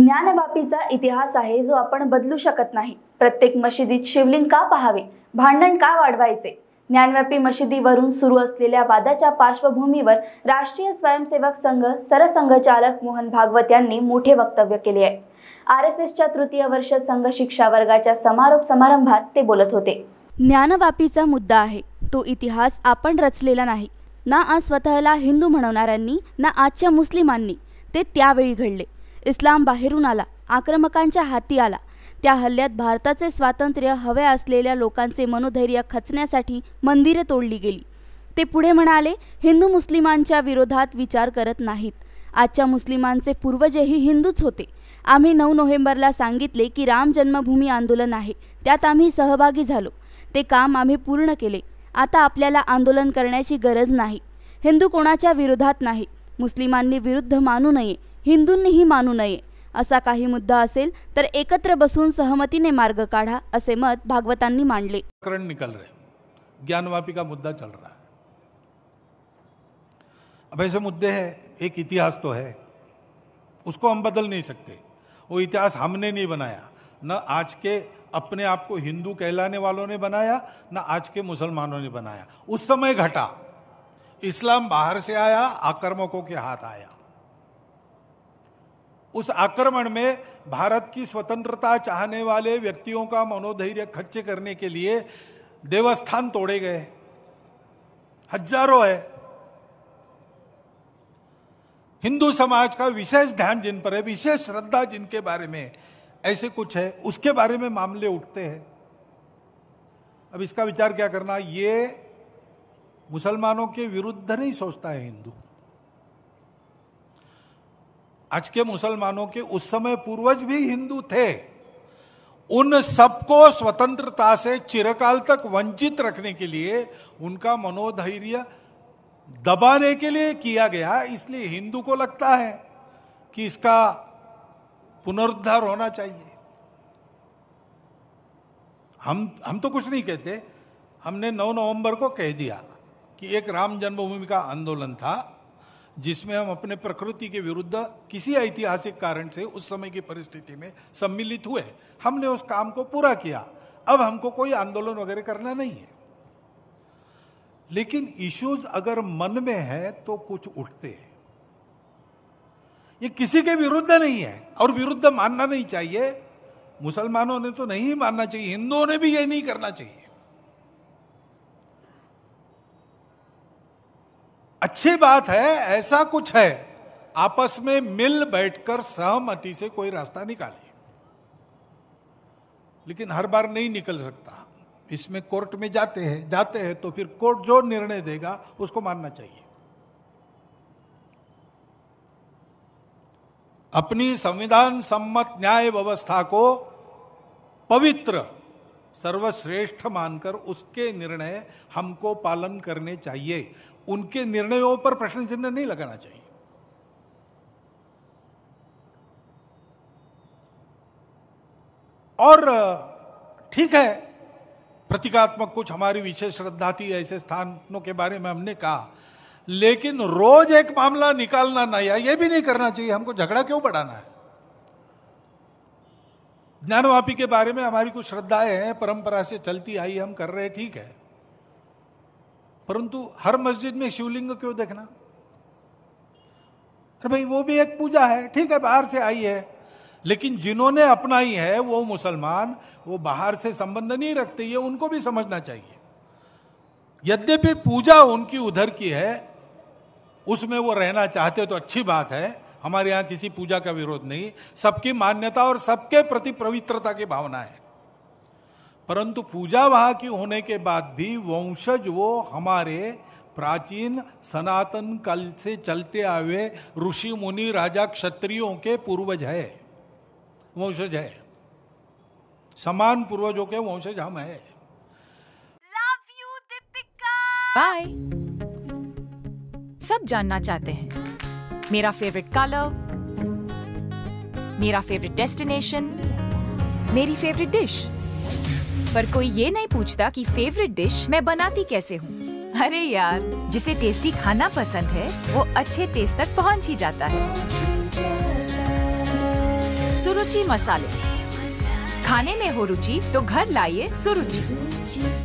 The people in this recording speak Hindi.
ज्ञानबापीचा इतिहास आहे जो आपण बदलू शकत नाही प्रत्येक मशिदीत शिवलिंग का पहावे भांडण का वाढवायचे ज्ञानव्यापी मशिदीवरून सुरू असलेल्या वादाच्या पार्श्वभूमीवर राष्ट्रीय स्वयंसेवक संघ सरसंघचालक मोहन भागवत यांनी मोठे वक्तव्य केले आहे आर एस एसच्या तृतीय वर्ष संघ शिक्षा वर्गाच्या समारोप समारंभात ते बोलत होते ज्ञानवापीचा मुद्दा आहे तो इतिहास आपण रचलेला नाही ना आज स्वतःला हिंदू म्हणवणाऱ्यांनी ना आजच्या मुस्लिमांनी ते त्यावेळी घडले इस्लाम बाहेरून आला आक्रमकांच्या हाती आला त्या हल्ल्यात भारताचे स्वातंत्र्य हवे असलेल्या लोकांचे मनोधैर्य खचण्यासाठी मंदिरे तोडली गेली ते पुढे म्हणाले हिंदू मुस्लिमांच्या विरोधात विचार करत नाहीत आजच्या मुस्लिमांचे पूर्वजही हिंदूच होते आम्ही नऊ नोव्हेंबरला सांगितले की राम जन्मभूमी आंदोलन आहे त्यात आम्ही सहभागी झालो ते काम आम्ही पूर्ण केले आता आपल्याला आंदोलन करण्याची गरज नाही हिंदू कोणाच्या विरोधात नाही मुस्लिमांनी विरुद्ध मानू नये हिंदूंनीही मानू नये असा काही मुद्दा असेल तर एकत्र बसून सहमतीने मार्ग काढा असे मत भागवतांनी मांडले प्रकरण निकल रहे ज्ञानवापी का मुद्दा चल रहा है अब ऐसे मुद्दे है एक इतिहास तो है उसको हम बदल नहीं सकते वो इतिहास हमने नहीं बनाया न आज के अपने आप को हिंदू कहलाने वालों ने बनाया न आज के मुसलमानों ने बनाया उस समय घटा इस्लाम बाहर से आया आक्रमकों के हाथ आया उस आक्रमण में भारत की स्वतंत्रता चाहने वाले व्यक्तियों का मनोधैर्य खच्चे करने के लिए देवस्थान तोड़े गए हजारों है हिंदू समाज का विशेष ध्यान जिन पर है विशेष श्रद्धा जिनके बारे में ऐसे कुछ है उसके बारे में मामले उठते हैं अब इसका विचार क्या करना ये मुसलमानों के विरुद्ध नहीं सोचता है हिंदू आज के मुसलमानों के उस समय पूर्वज भी हिंदू थे उन सबको स्वतंत्रता से चिरकाल तक वंचित रखने के लिए उनका मनोधैर्य दबाने के लिए किया गया इसलिए हिंदू को लगता है कि इसका पुनरुद्धार होना चाहिए हम हम तो कुछ नहीं कहते हमने 9 नवंबर को कह दिया कि एक राम जन्मभूमि का आंदोलन था जिसमें हम अपने प्रकृति के विरुद्ध किसी ऐतिहासिक कारण से उस समय की परिस्थिति में सम्मिलित हुए हमने उस काम को पूरा किया अब हमको कोई आंदोलन वगैरह करना नहीं है लेकिन इश्यूज अगर मन में है तो कुछ उठते हैं ये किसी के विरुद्ध नहीं है और विरुद्ध मानना नहीं चाहिए मुसलमानों ने तो नहीं मानना चाहिए हिंदुओं ने भी ये नहीं करना चाहिए अच्छी बात है ऐसा कुछ है आपस में मिल बैठकर सहमति से कोई रास्ता निकालिए लेकिन हर बार नहीं निकल सकता इसमें कोर्ट में जाते हैं जाते हैं तो फिर कोर्ट जो निर्णय देगा उसको मानना चाहिए अपनी संविधान सम्मत न्याय व्यवस्था को पवित्र सर्वश्रेष्ठ मानकर उसके निर्णय हमको पालन करने चाहिए उनके निर्णयों पर प्रश्न चिन्ह नहीं लगाना चाहिए और ठीक है प्रतीकात्मक कुछ हमारी विशेष श्रद्धा थी ऐसे स्थानों के बारे में हमने कहा लेकिन रोज एक मामला निकालना नहीं है यह भी नहीं करना चाहिए हमको झगड़ा क्यों बढ़ाना है ज्ञानवापी के बारे में हमारी कुछ श्रद्धाएं हैं परंपरा से चलती आई हम कर रहे ठीक है परंतु हर मस्जिद में शिवलिंग क्यों देखना अरे भाई वो भी एक पूजा है ठीक है बाहर से आई है लेकिन जिन्होंने अपनाई है वो मुसलमान वो बाहर से संबंध नहीं रखते ये उनको भी समझना चाहिए यद्यपि पूजा उनकी उधर की है उसमें वो रहना चाहते तो अच्छी बात है हमारे यहां किसी पूजा का विरोध नहीं सबकी मान्यता और सबके प्रति पवित्रता की भावना है परंतु पूजा वहां की होने के बाद भी वंशज वो हमारे प्राचीन सनातन कल से चलते आए ऋषि मुनि राजा क्षत्रियों के पूर्वज है वंशज है समान पूर्वजों के वंशज हम है बाय सब जानना चाहते हैं मेरा फेवरेट कलर मेरा फेवरेट डेस्टिनेशन मेरी फेवरेट डिश पर कोई ये नहीं पूछता कि फेवरेट डिश मैं बनाती कैसे हूँ अरे यार जिसे टेस्टी खाना पसंद है वो अच्छे टेस्ट तक पहुँच ही जाता है सुरुचि मसाले खाने में हो रुचि तो घर लाइए सुरुचि